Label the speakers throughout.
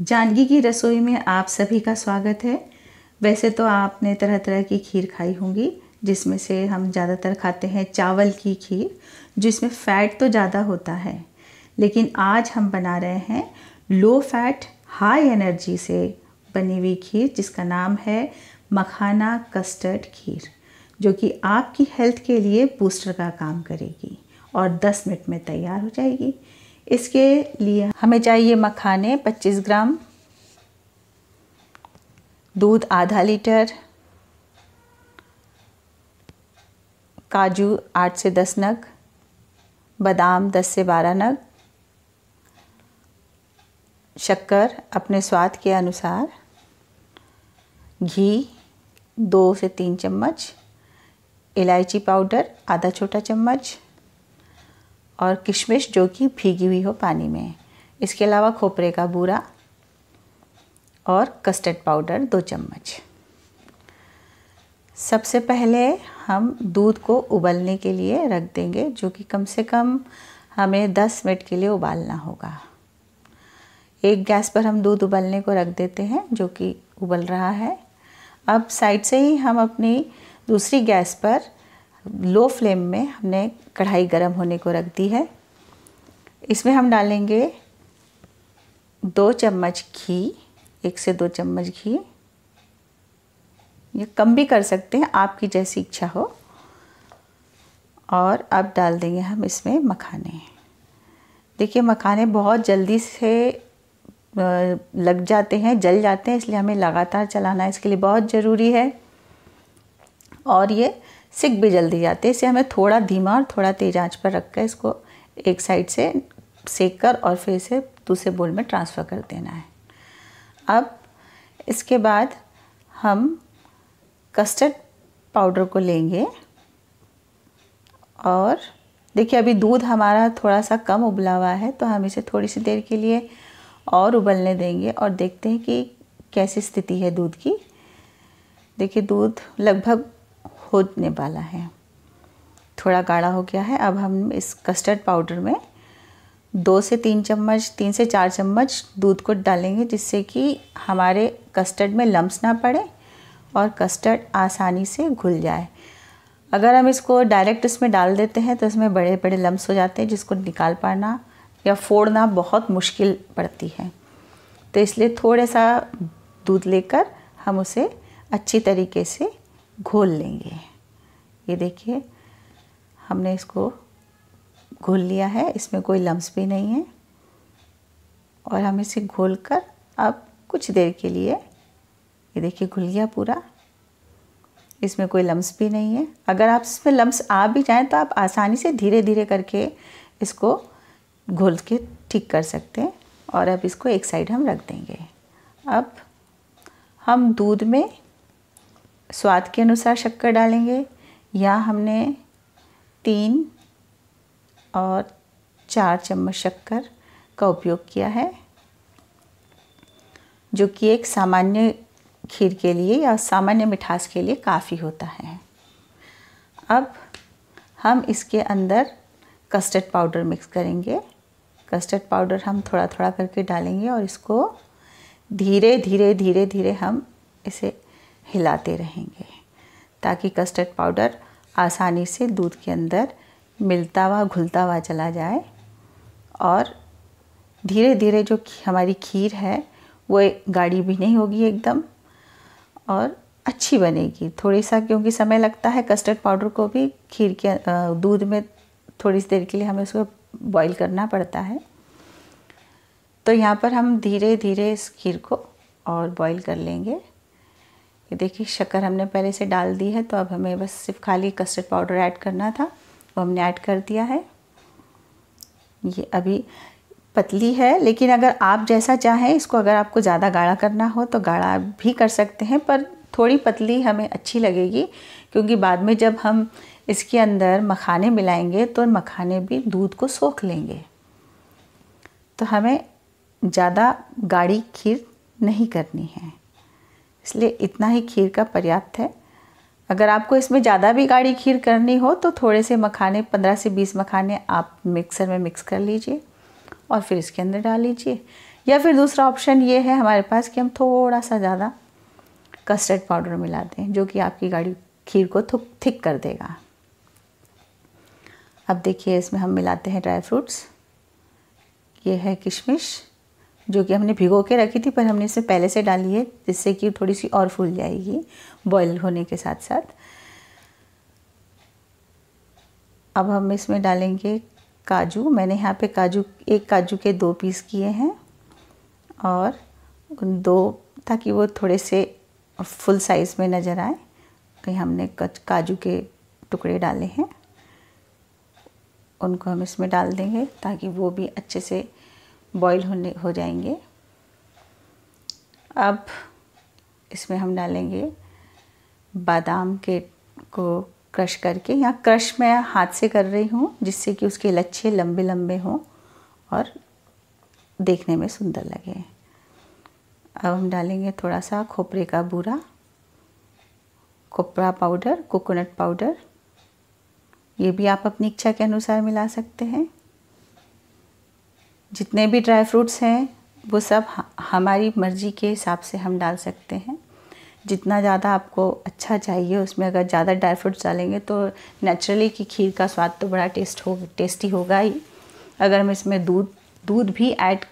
Speaker 1: जानगी की रसोई में आप सभी का स्वागत है वैसे तो आपने तरह तरह की खीर खाई होंगी जिसमें से हम ज़्यादातर खाते हैं चावल की खीर जिसमें फ़ैट तो ज़्यादा होता है लेकिन आज हम बना रहे हैं लो फैट हाई एनर्जी से बनी हुई खीर जिसका नाम है मखाना कस्टर्ड खीर जो कि आपकी हेल्थ के लिए बूस्टर का काम करेगी और 10 मिनट में तैयार हो जाएगी इसके लिए हमें चाहिए मखाने 25 ग्राम दूध आधा लीटर काजू आठ से दस नग बादाम दस से बारह नग शक्कर अपने स्वाद के अनुसार घी दो से तीन चम्मच इलायची पाउडर आधा छोटा चम्मच और किशमिश जो कि भीगी हुई हो पानी में इसके अलावा खोपरे का बूरा और कस्टर्ड पाउडर दो चम्मच सबसे पहले हम दूध को उबलने के लिए रख देंगे जो कि कम से कम हमें 10 मिनट के लिए उबालना होगा एक गैस पर हम दूध उबलने को रख देते हैं जो कि उबल रहा है अब साइड से ही हम अपनी दूसरी गैस पर लो फ्लेम में हमने कढ़ाई गर्म होने को रख दी है इसमें हम डालेंगे दो चम्मच घी एक से दो चम्मच घी ये कम भी कर सकते हैं आपकी जैसी इच्छा हो और अब डाल देंगे हम इसमें मखाने देखिए मखाने बहुत जल्दी से लग जाते हैं जल जाते हैं इसलिए हमें लगातार चलाना इसके लिए बहुत ज़रूरी है और ये सिक भी जल्दी जाते हैं इसे हमें थोड़ा धीमा और थोड़ा तेज आंच पर रख कर इसको एक साइड से सेक कर और फिर इसे दूसरे बोल में ट्रांसफ़र कर देना है अब इसके बाद हम कस्टर्ड पाउडर को लेंगे और देखिए अभी दूध हमारा थोड़ा सा कम उबला हुआ है तो हम इसे थोड़ी सी देर के लिए और उबलने देंगे और देखते हैं कि कैसी स्थिति है दूध की देखिए दूध लगभग होने वाला है थोड़ा गाढ़ा हो गया है अब हम इस कस्टर्ड पाउडर में दो से तीन चम्मच तीन से चार चम्मच दूध को डालेंगे जिससे कि हमारे कस्टर्ड में लम्स ना पड़े और कस्टर्ड आसानी से घुल जाए अगर हम इसको डायरेक्ट इसमें डाल देते हैं तो इसमें बड़े बड़े लम्स हो जाते हैं जिसको निकाल पाना या फोड़ना बहुत मुश्किल पड़ती है तो इसलिए थोड़ा सा दूध लेकर हम उसे अच्छी तरीके से घोल लेंगे ये देखिए हमने इसको घोल लिया है इसमें कोई लम्स भी नहीं है और हम इसे घोल कर अब कुछ देर के लिए ये देखिए घुल गया पूरा इसमें कोई लम्स भी नहीं है अगर आप इसमें लम्स आ भी जाएँ तो आप आसानी से धीरे धीरे करके इसको घोल के ठीक कर सकते हैं और अब इसको एक साइड हम रख देंगे अब हम दूध में स्वाद के अनुसार शक्कर डालेंगे या हमने तीन और चार चम्मच शक्कर का उपयोग किया है जो कि एक सामान्य खीर के लिए या सामान्य मिठास के लिए काफ़ी होता है अब हम इसके अंदर कस्टर्ड पाउडर मिक्स करेंगे कस्टर्ड पाउडर हम थोड़ा थोड़ा करके डालेंगे और इसको धीरे धीरे धीरे धीरे हम इसे हिलाते रहेंगे ताकि कस्टर्ड पाउडर आसानी से दूध के अंदर मिलता हुआ घुलता हुआ चला जाए और धीरे धीरे जो हमारी खीर है वो गाढ़ी भी नहीं होगी एकदम और अच्छी बनेगी थोड़ी सा क्योंकि समय लगता है कस्टर्ड पाउडर को भी खीर के दूध में थोड़ी सी देर के लिए हमें उसको बॉईल करना पड़ता है तो यहाँ पर हम धीरे धीरे इस खीर को और बॉईल कर लेंगे ये देखिए शक्कर हमने पहले से डाल दी है तो अब हमें बस सिर्फ खाली कस्टर्ड पाउडर ऐड करना था वो हमने ऐड कर दिया है ये अभी पतली है लेकिन अगर आप जैसा चाहें इसको अगर आपको ज़्यादा गाढ़ा करना हो तो गाढ़ा भी कर सकते हैं पर थोड़ी पतली हमें अच्छी लगेगी क्योंकि बाद में जब हम इसके अंदर मखाने मिलाएंगे तो मखाने भी दूध को सोख लेंगे तो हमें ज़्यादा गाढ़ी खीर नहीं करनी है इसलिए इतना ही खीर का पर्याप्त है अगर आपको इसमें ज़्यादा भी गाढ़ी खीर करनी हो तो थोड़े से मखाने पंद्रह से बीस मखाने आप मिक्सर में मिक्स कर लीजिए और फिर इसके अंदर डाल लीजिए या फिर दूसरा ऑप्शन ये है हमारे पास कि हम थोड़ा सा ज़्यादा कस्टर्ड पाउडर मिला दें जो कि आपकी गाढ़ी खीर को थिक कर देगा अब देखिए इसमें हम मिलाते हैं ड्राई फ्रूट्स ये है किशमिश जो कि हमने भिगो के रखी थी पर हमने इसे पहले से डाली है जिससे कि थोड़ी सी और फूल जाएगी बॉयल होने के साथ साथ अब हम इसमें डालेंगे काजू मैंने यहाँ पे काजू एक काजू के दो पीस किए हैं और उन दो ताकि वो थोड़े से फुल साइज़ में नज़र आए कहीं हमने काजू के टुकड़े डाले हैं उनको हम इसमें डाल देंगे ताकि वो भी अच्छे से बॉईल होने हो जाएंगे अब इसमें हम डालेंगे बादाम के को क्रश करके यहाँ क्रश मैं हाथ से कर रही हूँ जिससे कि उसके लच्छे लंबे लंबे हों और देखने में सुंदर लगे अब हम डालेंगे थोड़ा सा खोपरे का बूरा कोपरा पाउडर कोकोनट पाउडर ये भी आप अपनी इच्छा के अनुसार मिला सकते हैं जितने भी ड्राई फ्रूट्स हैं वो सब हमारी मर्ज़ी के हिसाब से हम डाल सकते हैं जितना ज़्यादा आपको अच्छा चाहिए उसमें अगर ज़्यादा ड्राई फ्रूट्स डालेंगे तो नेचुरली की खीर का स्वाद तो बड़ा टेस्ट हो टेस्टी होगा ही अगर हम इसमें दूध दूध भी ऐड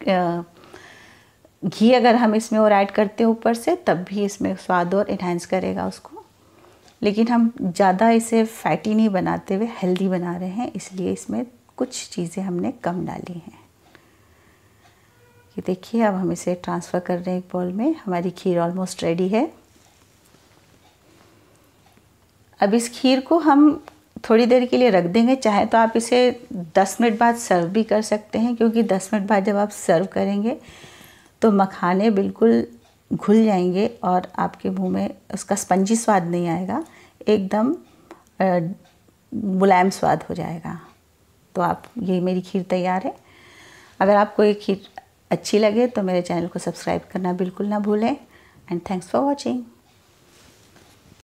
Speaker 1: घी अगर हम इसमें और ऐड करते हैं ऊपर से तब भी इसमें स्वाद और इन्हेंस करेगा उसको लेकिन हम ज़्यादा इसे फैटी नहीं बनाते हुए हेल्दी बना रहे हैं इसलिए इसमें कुछ चीज़ें हमने कम डाली हैं ये देखिए अब हम इसे ट्रांसफ़र कर रहे हैं एक बॉल में हमारी खीर ऑलमोस्ट रेडी है अब इस खीर को हम थोड़ी देर के लिए रख देंगे चाहे तो आप इसे 10 मिनट बाद सर्व भी कर सकते हैं क्योंकि 10 मिनट बाद जब आप सर्व करेंगे तो मखाने बिल्कुल घुल जाएंगे और आपके मुंह में उसका स्पंजी स्वाद नहीं आएगा एकदम मुलायम स्वाद हो जाएगा तो आप ये मेरी खीर तैयार है अगर आपको ये खीर अच्छी लगे तो मेरे चैनल को सब्सक्राइब करना बिल्कुल ना भूलें एंड थैंक्स फॉर वॉचिंग